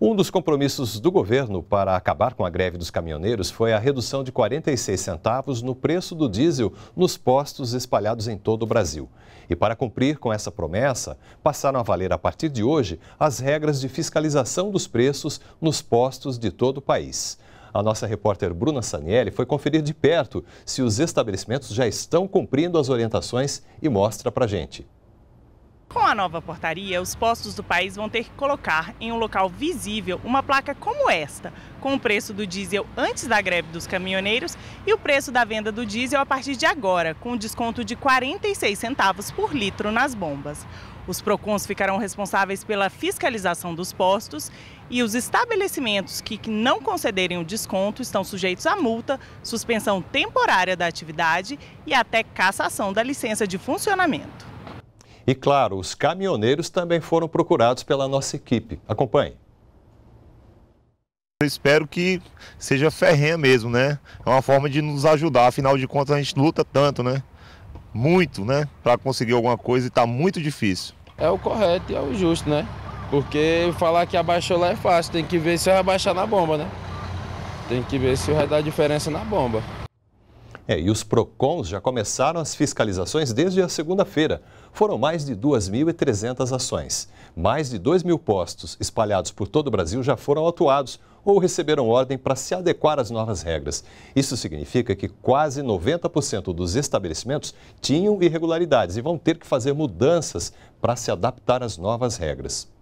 Um dos compromissos do governo para acabar com a greve dos caminhoneiros foi a redução de 46 centavos no preço do diesel nos postos espalhados em todo o Brasil. E para cumprir com essa promessa, passaram a valer a partir de hoje as regras de fiscalização dos preços nos postos de todo o país. A nossa repórter Bruna Sanielli foi conferir de perto se os estabelecimentos já estão cumprindo as orientações e mostra para gente. Com a nova portaria, os postos do país vão ter que colocar em um local visível uma placa como esta, com o preço do diesel antes da greve dos caminhoneiros e o preço da venda do diesel a partir de agora, com um desconto de 46 centavos por litro nas bombas. Os PROCONs ficarão responsáveis pela fiscalização dos postos e os estabelecimentos que não concederem o desconto estão sujeitos a multa, suspensão temporária da atividade e até cassação da licença de funcionamento. E claro, os caminhoneiros também foram procurados pela nossa equipe. Acompanhe. Eu espero que seja ferrenha mesmo, né? É uma forma de nos ajudar, afinal de contas a gente luta tanto, né? Muito, né? Para conseguir alguma coisa e está muito difícil. É o correto e é o justo, né? Porque falar que abaixou lá é fácil, tem que ver se vai abaixar na bomba, né? Tem que ver se vai dar diferença na bomba. É, e os PROCONs já começaram as fiscalizações desde a segunda-feira. Foram mais de 2.300 ações. Mais de 2 mil postos espalhados por todo o Brasil já foram atuados ou receberam ordem para se adequar às novas regras. Isso significa que quase 90% dos estabelecimentos tinham irregularidades e vão ter que fazer mudanças para se adaptar às novas regras.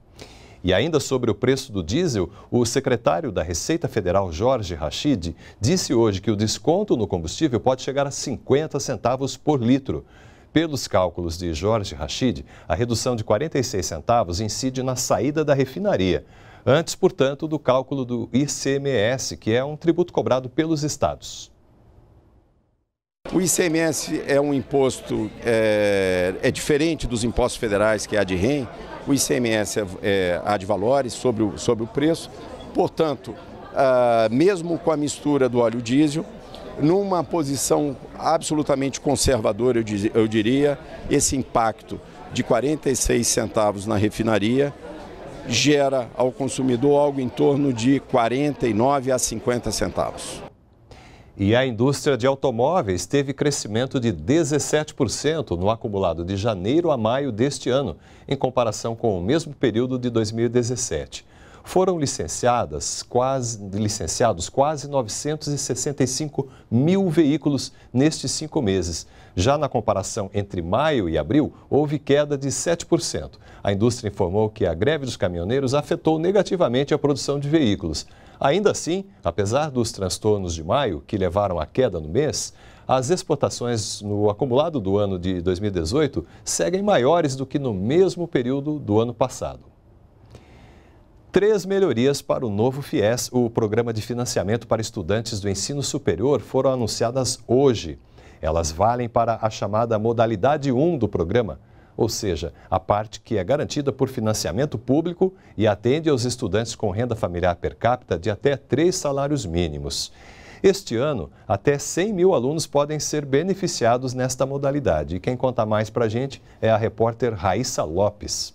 E ainda sobre o preço do diesel, o secretário da Receita Federal, Jorge Rachid, disse hoje que o desconto no combustível pode chegar a 50 centavos por litro. Pelos cálculos de Jorge Rachid, a redução de 46 centavos incide na saída da refinaria, antes, portanto, do cálculo do ICMS, que é um tributo cobrado pelos estados. O ICMS é um imposto, é, é diferente dos impostos federais, que é a de REM. O ICMS é, é a de valores sobre o, sobre o preço. Portanto, ah, mesmo com a mistura do óleo diesel, numa posição absolutamente conservadora, eu, diz, eu diria, esse impacto de 46 centavos na refinaria gera ao consumidor algo em torno de 49 a 50 centavos. E a indústria de automóveis teve crescimento de 17% no acumulado de janeiro a maio deste ano, em comparação com o mesmo período de 2017. Foram licenciadas quase, licenciados quase 965 mil veículos nestes cinco meses. Já na comparação entre maio e abril, houve queda de 7%. A indústria informou que a greve dos caminhoneiros afetou negativamente a produção de veículos. Ainda assim, apesar dos transtornos de maio, que levaram à queda no mês, as exportações no acumulado do ano de 2018 seguem maiores do que no mesmo período do ano passado. Três melhorias para o novo FIES, o Programa de Financiamento para Estudantes do Ensino Superior, foram anunciadas hoje. Elas valem para a chamada modalidade 1 do programa, ou seja, a parte que é garantida por financiamento público e atende aos estudantes com renda familiar per capita de até três salários mínimos. Este ano, até 100 mil alunos podem ser beneficiados nesta modalidade. E quem conta mais para a gente é a repórter Raíssa Lopes.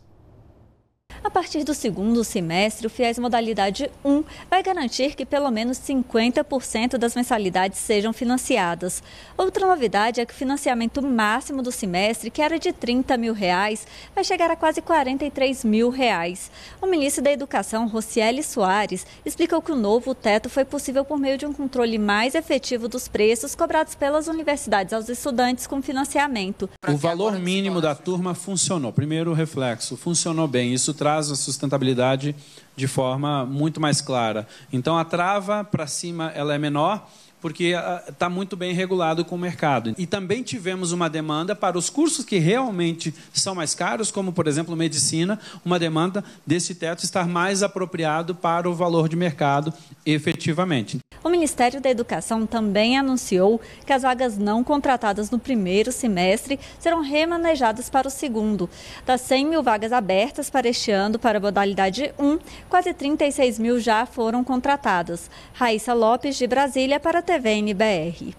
A partir do segundo semestre, o FIES Modalidade 1 vai garantir que pelo menos 50% das mensalidades sejam financiadas. Outra novidade é que o financiamento máximo do semestre, que era de 30 mil reais, vai chegar a quase 43 mil reais. O ministro da Educação, Rocieli Soares, explicou que o novo teto foi possível por meio de um controle mais efetivo dos preços cobrados pelas universidades aos estudantes com financiamento. O valor mínimo da turma funcionou. Primeiro reflexo, funcionou bem. Isso traz traz a sustentabilidade de forma muito mais clara. Então, a trava para cima ela é menor porque está ah, muito bem regulado com o mercado. E também tivemos uma demanda para os cursos que realmente são mais caros, como, por exemplo, medicina, uma demanda desse teto estar mais apropriado para o valor de mercado efetivamente. Ministério da Educação também anunciou que as vagas não contratadas no primeiro semestre serão remanejadas para o segundo. Das 100 mil vagas abertas para este ano para a modalidade 1, quase 36 mil já foram contratadas. Raíssa Lopes, de Brasília, para a TVNBR.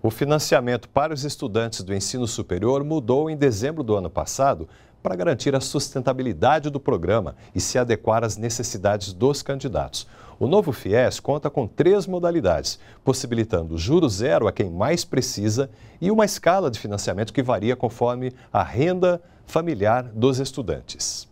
O financiamento para os estudantes do ensino superior mudou em dezembro do ano passado para garantir a sustentabilidade do programa e se adequar às necessidades dos candidatos. O novo FIES conta com três modalidades, possibilitando juro zero a quem mais precisa e uma escala de financiamento que varia conforme a renda familiar dos estudantes.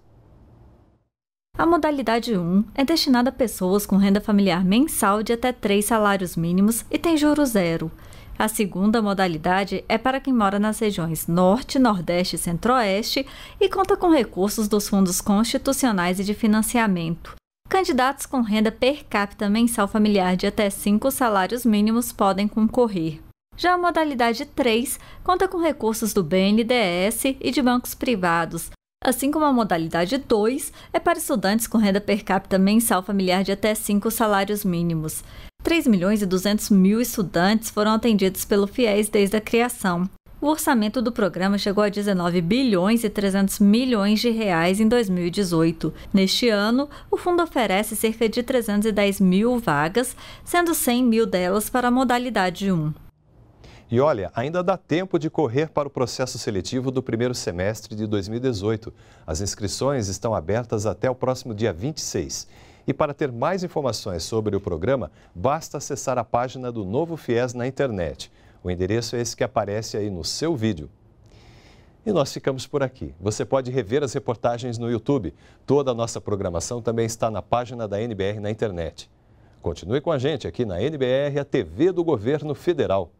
A modalidade 1 é destinada a pessoas com renda familiar mensal de até três salários mínimos e tem juro zero. A segunda modalidade é para quem mora nas regiões Norte, Nordeste e Centro-Oeste e conta com recursos dos fundos constitucionais e de financiamento candidatos com renda per capita mensal familiar de até 5 salários mínimos podem concorrer. Já a modalidade 3 conta com recursos do BNDES e de bancos privados, assim como a modalidade 2 é para estudantes com renda per capita mensal familiar de até 5 salários mínimos. 3 milhões e 200 mil estudantes foram atendidos pelo FIES desde a criação. O orçamento do programa chegou a 19 bilhões e 300 milhões de reais em 2018. Neste ano, o fundo oferece cerca de 310 mil vagas, sendo 100 mil delas para a modalidade 1. E olha, ainda dá tempo de correr para o processo seletivo do primeiro semestre de 2018. As inscrições estão abertas até o próximo dia 26. E para ter mais informações sobre o programa, basta acessar a página do Novo FIES na internet o endereço é esse que aparece aí no seu vídeo. E nós ficamos por aqui. Você pode rever as reportagens no YouTube. Toda a nossa programação também está na página da NBR na internet. Continue com a gente aqui na NBR, a TV do Governo Federal.